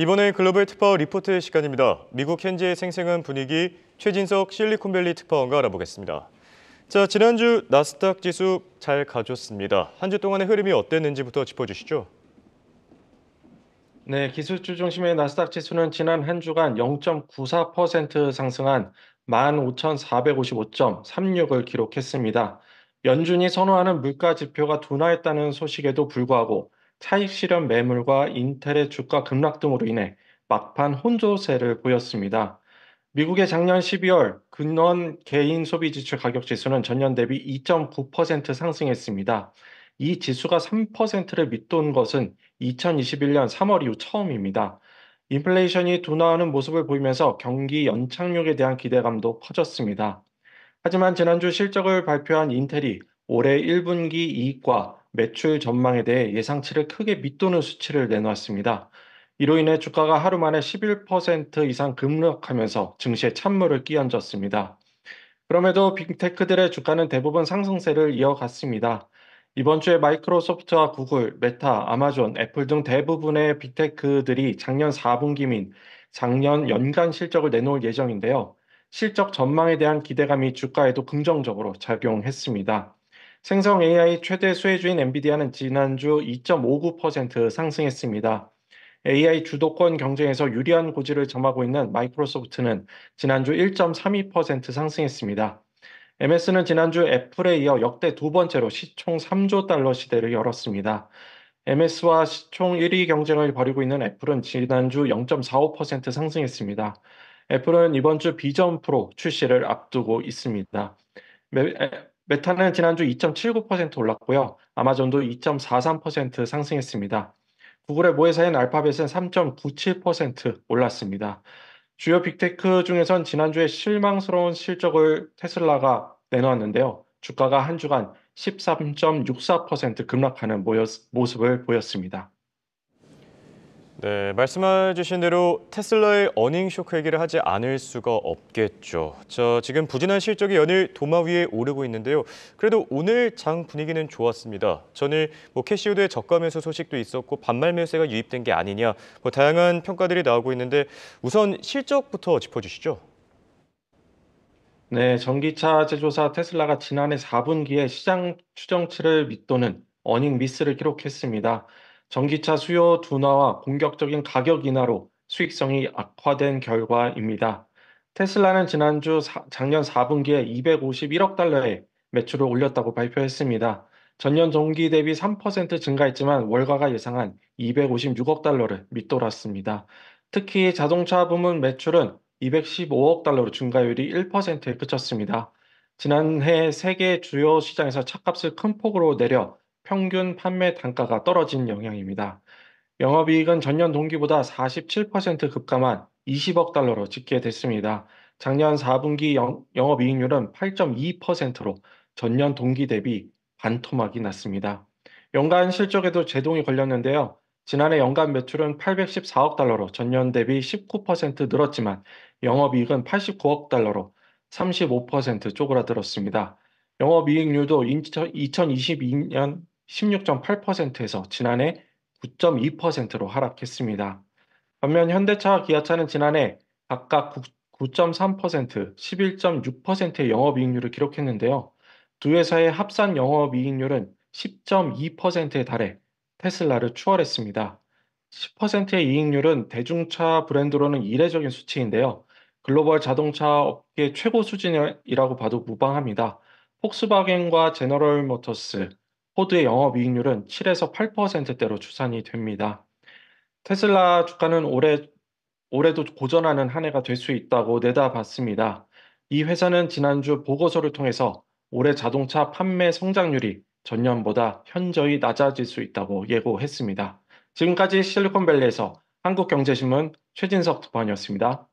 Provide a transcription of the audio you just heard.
이번에 글로벌 특파원 리포트 시간입니다. 미국 현지의 생생한 분위기 최진석 실리콘밸리 특파원과 알아보겠습니다. 자, 지난주 나스닥 지수 잘 가졌습니다. 한 주 동안의 흐름이 어땠는지부터 짚어주시죠. 네, 기술주 중심의 나스닥 지수는 지난 한 주간 0.94% 상승한 15,455.36을 기록했습니다. 연준이 선호하는 물가 지표가 둔화했다는 소식에도 불구하고 차익 실현 매물과 인텔의 주가 급락 등으로 인해 막판 혼조세를 보였습니다. 미국의 작년 12월 근원 개인 소비 지출 가격 지수는 전년 대비 2.9% 상승했습니다. 이 지수가 3%를 밑돈 것은 2021년 3월 이후 처음입니다. 인플레이션이 둔화하는 모습을 보이면서 경기 연착륙에 대한 기대감도 커졌습니다. 하지만 지난주 실적을 발표한 인텔이 올해 1분기 이익과 매출 전망에 대해 예상치를 크게 밑도는 수치를 내놓았습니다. 이로 인해 주가가 하루 만에 11% 이상 급락하면서 증시에 찬물을 끼얹었습니다. 그럼에도 빅테크들의 주가는 대부분 상승세를 이어갔습니다. 이번 주에 마이크로소프트와 구글, 메타, 아마존, 애플 등 대부분의 빅테크들이 작년 4분기및 작년 연간 실적을 내놓을 예정인데요. 실적 전망에 대한 기대감이 주가에도 긍정적으로 작용했습니다. 생성 AI 최대 수혜주인 엔비디아는 지난주 2.59% 상승했습니다. AI 주도권 경쟁에서 유리한 고지를 점하고 있는 마이크로소프트는 지난주 1.32% 상승했습니다. MS는 지난주 애플에 이어 역대 두 번째로 시총 3조 달러 시대를 열었습니다. MS와 시총 1위 경쟁을 벌이고 있는 애플은 지난주 0.45% 상승했습니다. 애플은 이번 주 비전 프로 출시를 앞두고 있습니다. 메타는 지난주 2.79% 올랐고요. 아마존도 2.43% 상승했습니다. 구글의 모회사인 알파벳은 3.97% 올랐습니다. 주요 빅테크 중에선 지난주에 실망스러운 실적을 테슬라가 내놓았는데요. 주가가 한 주간 13.64% 급락하는 모습을 보였습니다. 네, 말씀해주신 대로 테슬라의 어닝 쇼크 얘기를 하지 않을 수가 없겠죠. 저 지금 부진한 실적이 연일 도마 위에 오르고 있는데요. 그래도 오늘 장 분위기는 좋았습니다. 전일 뭐 캐시우드의 저가 매수 소식도 있었고 반말 매수세가 유입된 게 아니냐, 뭐 다양한 평가들이 나오고 있는데 우선 실적부터 짚어주시죠. 네, 전기차 제조사 테슬라가 지난해 4분기에 시장 추정치를 밑도는 어닝 미스를 기록했습니다. 전기차 수요 둔화와 공격적인 가격 인하로 수익성이 악화된 결과입니다. 테슬라는 지난주 작년 4분기에 251억 달러의 매출을 올렸다고 발표했습니다. 전년 동기 대비 3% 증가했지만 월가가 예상한 256억 달러를 밑돌았습니다. 특히 자동차 부문 매출은 215억 달러로 증가율이 1%에 그쳤습니다. 지난해 세계 주요 시장에서 차값을 큰 폭으로 내려 평균 판매 단가가 떨어진 영향입니다. 영업이익은 전년 동기보다 47% 급감한 20억 달러로 집계됐습니다. 작년 4분기 영, 영업이익률은 8.2%로 전년 동기 대비 반토막이 났습니다. 연간 실적에도 제동이 걸렸는데요. 지난해 연간 매출은 814억 달러로 전년 대비 19% 늘었지만 영업이익은 89억 달러로 35% 쪼그라들었습니다. 영업이익률도 2022년 16.8%에서 지난해 9.2%로 하락했습니다. 반면 현대차와 기아차는 지난해 각각 9.3%, 11.6%의 영업이익률을 기록했는데요. 두 회사의 합산 영업이익률은 10.2%에 달해 테슬라를 추월했습니다. 10%의 이익률은 대중차 브랜드로는 이례적인 수치인데요. 글로벌 자동차 업계 최고 수준이라고 봐도 무방합니다. 폭스바겐과 제너럴 모터스, 포드의 영업이익률은 7에서 8%대로 추산이 됩니다. 테슬라 주가는 올해 올해도 고전하는 한 해가 될 수 있다고 내다봤습니다. 이 회사는 지난주 보고서를 통해서 올해 자동차 판매 성장률이 전년보다 현저히 낮아질 수 있다고 예고했습니다. 지금까지 실리콘밸리에서 한국경제신문 최진석 특파원이었습니다.